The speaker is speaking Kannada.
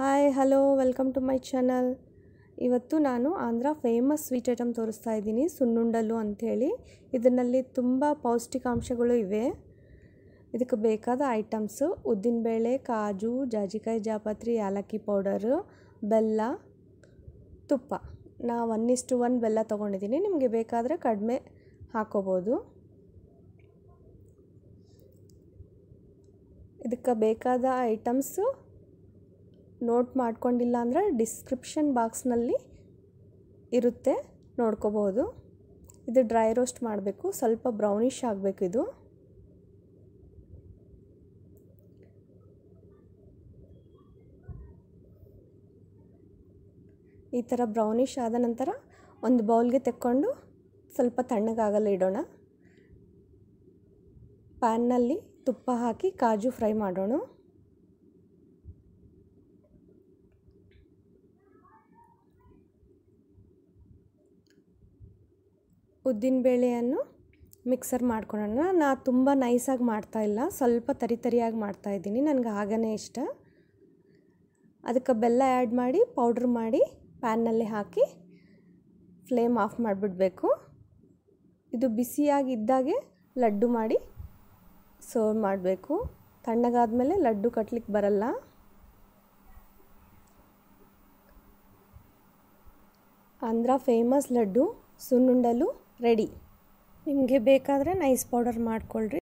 hi hello welcome to my channel ಇವತ್ತು ನಾನು ಆಂಧ್ರ ಫೇಮಸ್ ಸ್ವೀಟ್ ಐಟಮ್ ತೋರಿಸ್ತಾ ಇದ್ದೀನಿ ಸುಣ್ಣುಂಡಲು ಅಂಥೇಳಿ ಇದರಲ್ಲಿ ತುಂಬ ಪೌಷ್ಟಿಕಾಂಶಗಳು ಇವೆ ಇದಕ್ಕೆ ಬೇಕಾದ ಐಟಮ್ಸು ಉದ್ದಿನಬೇಳೆ ಕಾಜು ಜಾಜಿಕಾಯಿ ಜಾಪತ್ರಿ ಏಲಕ್ಕಿ ಪೌಡರು ಬೆಲ್ಲ ತುಪ್ಪ ನಾ ಒನ್ ಇಷ್ಟು ಒನ್ ಬೆಲ್ಲ ತೊಗೊಂಡಿದ್ದೀನಿ ನಿಮಗೆ ಬೇಕಾದರೆ ಕಡಿಮೆ ಹಾಕೋಬೋದು ಇದಕ್ಕೆ ಬೇಕಾದ ಐಟಮ್ಸು ನೋಟ್ ಮಾಡ್ಕೊಂಡಿಲ್ಲ ಅಂದರೆ ಡಿಸ್ಕ್ರಿಪ್ಷನ್ ಬಾಕ್ಸ್ನಲ್ಲಿ ಇರುತ್ತೆ ನೋಡ್ಕೋಬಹುದು ಇದು ಡ್ರೈ ರೋಸ್ಟ್ ಮಾಡಬೇಕು ಸ್ವಲ್ಪ ಬ್ರೌನಿಶ್ ಆಗಬೇಕು ಇದು ಈ ಥರ ಬ್ರೌನಿಶ್ ಆದ ನಂತರ ಒಂದು ಬೌಲ್ಗೆ ತೆಕ್ಕೊಂಡು ಸ್ವಲ್ಪ ತಣ್ಣಗಾಗಲ್ಲ ಇಡೋಣ ಪ್ಯಾನ್ನಲ್ಲಿ ತುಪ್ಪ ಹಾಕಿ ಕಾಜು ಫ್ರೈ ಮಾಡೋಣ ಉದ್ದಿನ ಬೇಳೆಯನ್ನು ಮಿಕ್ಸರ್ ಮಾಡ್ಕೊಳೋಣ ನಾ ತುಂಬ ನೈಸಾಗಿ ಇಲ್ಲ ಸ್ವಲ್ಪ ತರಿ ತರಿಯಾಗಿ ಮಾಡ್ತಾ ಇದ್ದೀನಿ ನನಗೆ ಆಗನೇ ಇಷ್ಟ ಅದಕ್ಕೆ ಬೆಲ್ಲ ಆ್ಯಡ್ ಮಾಡಿ ಪೌಡ್ರ್ ಮಾಡಿ ಪ್ಯಾನ್ನಲ್ಲಿ ಹಾಕಿ ಫ್ಲೇಮ್ ಆಫ್ ಮಾಡಿಬಿಡಬೇಕು ಇದು ಬಿಸಿಯಾಗಿದ್ದಾಗೆ ಲಡ್ಡು ಮಾಡಿ ಸರ್ವ್ ಮಾಡಬೇಕು ತಣ್ಣಗಾದ ಮೇಲೆ ಲಡ್ಡು ಕಟ್ಲಿಕ್ಕೆ ಬರಲ್ಲ ಆಂಧ್ರ ಫೇಮಸ್ ಲಡ್ಡು ಸುನ್ನುಂಡಲು ರೆಡಿ ನಿಮಗೆ ಬೇಕಾದರೆ ನೈಸ್ ಪೌಡರ್ ಮಾಡ್ಕೊಳ್ರಿ